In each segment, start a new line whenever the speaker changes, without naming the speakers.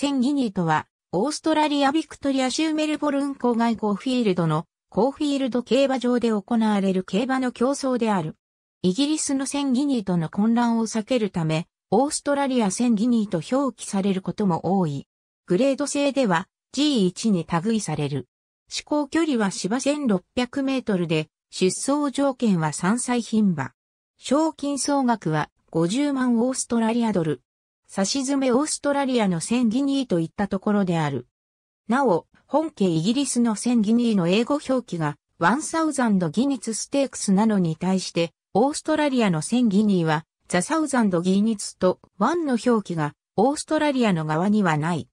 センギニーとは、オーストラリアビクトリア州メルボル
ン郊外ゴーフィールドのコーフィールド競馬場で行われる競馬の競争である。イギリスのセンギニーとの混乱を避けるため、オーストラリアセンギニーと表記されることも多い。グレード制では G1 に類される。試行距離は芝1600メートルで、出走条件は3歳牝馬。賞金総額は50万オーストラリアドル。差し詰めオーストラリアの1000ギニーといったところである。なお、本家イギリスの1000ギニーの英語表記が1000ギニツステークスなのに対して、オーストラリアの1000ギニーはザ・サウザンド・ギニツとワンの表記がオーストラリアの側にはない。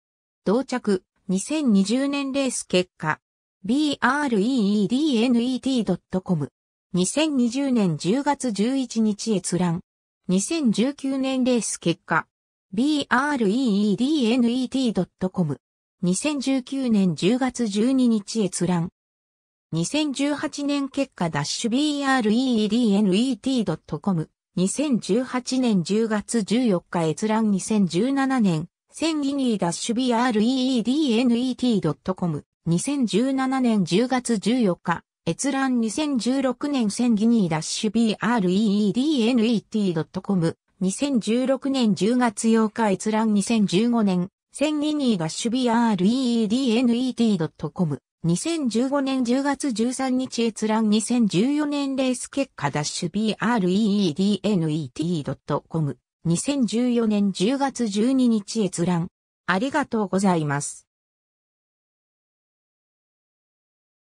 同着、2020年レース結果、breednet.com。2020年10月11日閲覧。2019年レース結果、breednet.com。2019年10月12日閲覧。2018年結果ダッシュ breednet.com。2018年10月14日閲覧2017年。1000ギニーダッシュ breednet.com。2017年10月14日。閲覧2016年1000ギニーダッシュ breednet.com。2016年10月8日閲覧2015年、1022が守備 r e d n e t c o m 2015年10月13日閲覧2014年レース結果ダッシュ b r e d n e t c o m 2014年10月12
日閲覧。ありがとうございます。